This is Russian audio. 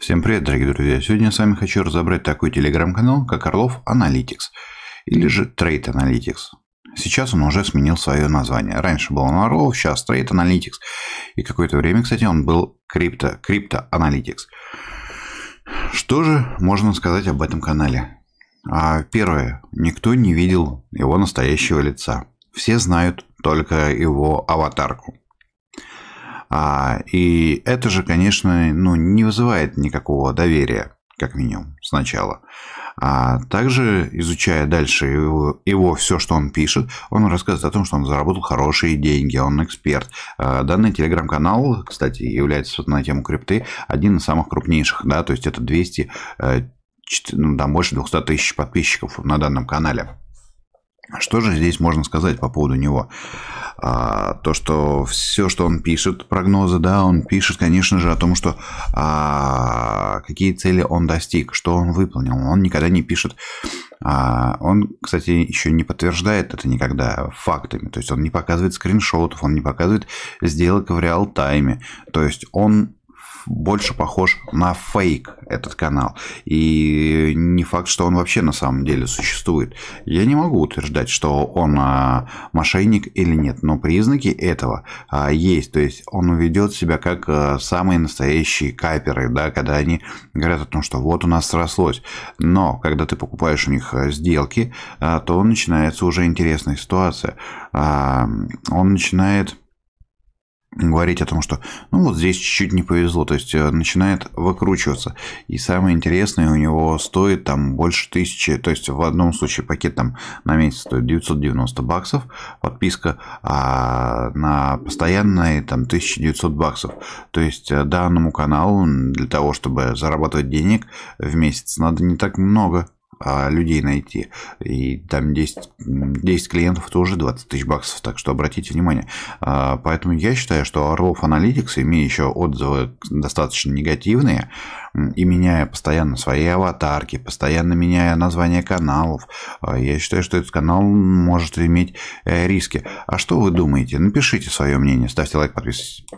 Всем привет, дорогие друзья! Сегодня я с вами хочу разобрать такой телеграм-канал, как Орлов Analytics, или же Trade Analytics. Сейчас он уже сменил свое название. Раньше был он Орлов, сейчас Trade Analytics. И какое-то время, кстати, он был Крипто, Крипто Analytics. Что же можно сказать об этом канале? А, первое. Никто не видел его настоящего лица. Все знают только его аватарку. А, и это же, конечно, ну, не вызывает никакого доверия, как минимум, сначала. А также, изучая дальше его, его все, что он пишет, он рассказывает о том, что он заработал хорошие деньги, он эксперт. А, данный телеграм-канал, кстати, является на тему крипты один из самых крупнейших, да, то есть это 200, э, ну, там больше 200 тысяч подписчиков на данном канале. Что же здесь можно сказать по поводу него? а, то, что все, что он пишет, прогнозы, да, он пишет, конечно же, о том, что а, какие цели он достиг, что он выполнил. Он никогда не пишет, а, он, кстати, еще не подтверждает это никогда фактами, то есть он не показывает скриншотов, он не показывает сделок в реал-тайме, то есть он больше похож на фейк, этот канал. И не факт, что он вообще на самом деле существует. Я не могу утверждать, что он а, мошенник или нет, но признаки этого а, есть. То есть он ведет себя как а, самые настоящие каперы, да, когда они говорят о том, что вот у нас срослось. Но когда ты покупаешь у них а, сделки, а, то начинается уже интересная ситуация. А, он начинает говорить о том, что ну вот здесь чуть-чуть не повезло, то есть э, начинает выкручиваться. И самое интересное, у него стоит там больше тысячи, то есть в одном случае пакет там на месяц стоит 990 баксов подписка, а на постоянные там 1900 баксов. То есть э, данному каналу для того, чтобы зарабатывать денег в месяц, надо не так много. А, людей найти. И там 10, 10 клиентов тоже 20 тысяч баксов, так что обратите внимание. А, поэтому я считаю, что Орлов Analytics, имея еще отзывы достаточно негативные, и меняя постоянно свои аватарки, постоянно меняя название каналов, а, я считаю, что этот канал может иметь э, риски. А что вы думаете? Напишите свое мнение, ставьте лайк, подписывайтесь.